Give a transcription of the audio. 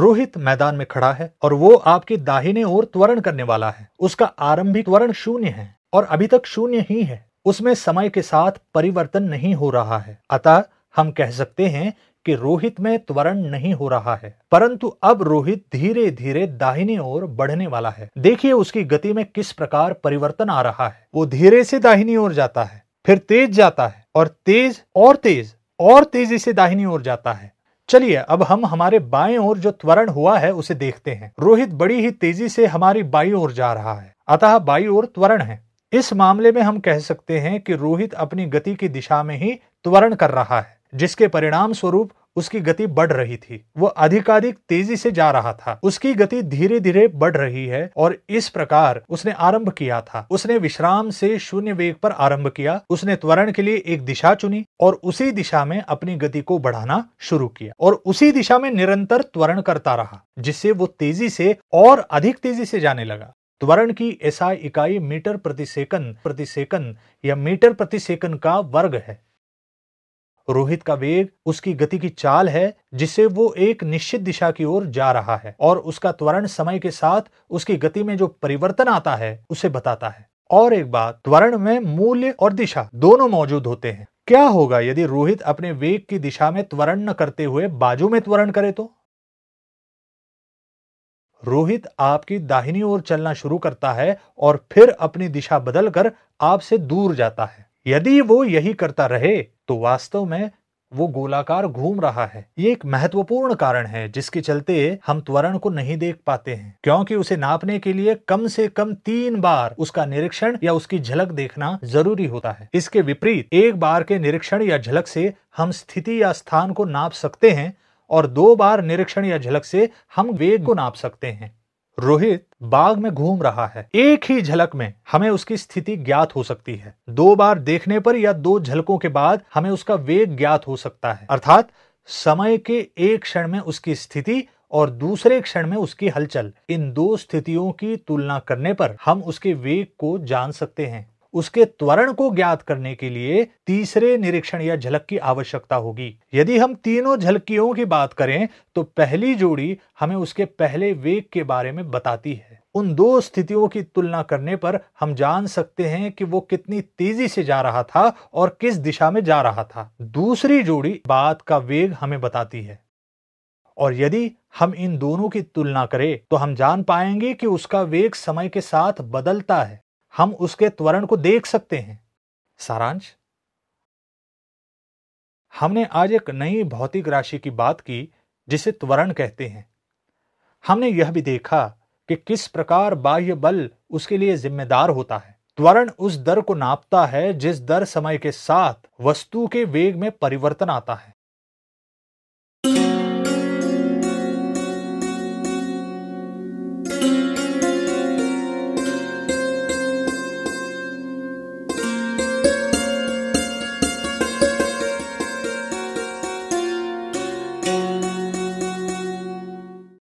रोहित मैदान में खड़ा है और वो आपके दाहिने ओर त्वरण करने वाला है उसका आरंभिक त्वरण शून्य है और अभी तक शून्य ही है उसमें समय के साथ परिवर्तन नहीं हो रहा है अतः हम कह सकते हैं कि रोहित में त्वरण नहीं हो रहा है परंतु अब रोहित धीरे धीरे दाहिने ओर बढ़ने वाला है देखिए उसकी गति में किस प्रकार परिवर्तन आ रहा है वो धीरे से दाहिनी ओर जाता है फिर तेज जाता है और तेज और तेज और तेजी से दाहिनी ओर जाता है चलिए अब हम हमारे बाएं ओर जो त्वरण हुआ है उसे देखते हैं रोहित बड़ी ही तेजी से हमारी बाई ओर जा रहा है अतः बाई ओर त्वरण है इस मामले में हम कह सकते हैं कि रोहित अपनी गति की दिशा में ही त्वरण कर रहा है जिसके परिणाम स्वरूप उसकी गति बढ़ रही थी वो अधिकाधिक तेजी से जा रहा था उसकी गति धीरे धीरे बढ़ रही है और इस प्रकार उसने आरंभ किया था उसने विश्राम से शून्य वेग पर आरंभ किया उसने त्वरण के लिए एक दिशा चुनी और उसी दिशा में अपनी गति को बढ़ाना शुरू किया और उसी दिशा में निरंतर त्वरण करता रहा जिससे वो तेजी से और अधिक तेजी से जाने लगा त्वरण की ऐसा इकाई मीटर प्रति सेकंड प्रति सेकंड या मीटर प्रति सेकंड का वर्ग है रोहित का वेग उसकी गति की चाल है जिससे वो एक निश्चित दिशा की ओर जा रहा है और उसका त्वरण समय के साथ उसकी गति में जो परिवर्तन आता है उसे बताता है और एक बात त्वरण में मूल्य और दिशा दोनों मौजूद होते हैं क्या होगा यदि रोहित अपने वेग की दिशा में त्वरण न करते हुए बाजू में त्वरण करे तो रोहित आपकी दाहिनी ओर चलना शुरू करता है और फिर अपनी दिशा बदलकर आपसे दूर जाता है यदि वो यही करता रहे तो वास्तव में वो गोलाकार घूम रहा है ये एक महत्वपूर्ण कारण है जिसके चलते हम त्वरण को नहीं देख पाते हैं क्योंकि उसे नापने के लिए कम से कम तीन बार उसका निरीक्षण या उसकी झलक देखना जरूरी होता है इसके विपरीत एक बार के निरीक्षण या झलक से हम स्थिति या स्थान को नाप सकते हैं और दो बार निरीक्षण या झलक से हम वेग को नाप सकते हैं रोहित बाग में घूम रहा है एक ही झलक में हमें उसकी स्थिति ज्ञात हो सकती है दो बार देखने पर या दो झलकों के बाद हमें उसका वेग ज्ञात हो सकता है अर्थात समय के एक क्षण में उसकी स्थिति और दूसरे क्षण में उसकी हलचल इन दो स्थितियों की तुलना करने पर हम उसके वेग को जान सकते हैं उसके त्वरण को ज्ञात करने के लिए तीसरे निरीक्षण या झलक की आवश्यकता होगी यदि हम तीनों झलकियों की बात करें तो पहली जोड़ी हमें उसके पहले वेग के बारे में बताती है उन दो स्थितियों की तुलना करने पर हम जान सकते हैं कि वो कितनी तेजी से जा रहा था और किस दिशा में जा रहा था दूसरी जोड़ी बात का वेग हमें बताती है और यदि हम इन दोनों की तुलना करें तो हम जान पाएंगे कि उसका वेग समय के साथ बदलता है हम उसके त्वरण को देख सकते हैं सारांश हमने आज एक नई भौतिक राशि की बात की जिसे त्वरण कहते हैं हमने यह भी देखा कि किस प्रकार बाह्य बल उसके लिए जिम्मेदार होता है त्वरण उस दर को नापता है जिस दर समय के साथ वस्तु के वेग में परिवर्तन आता है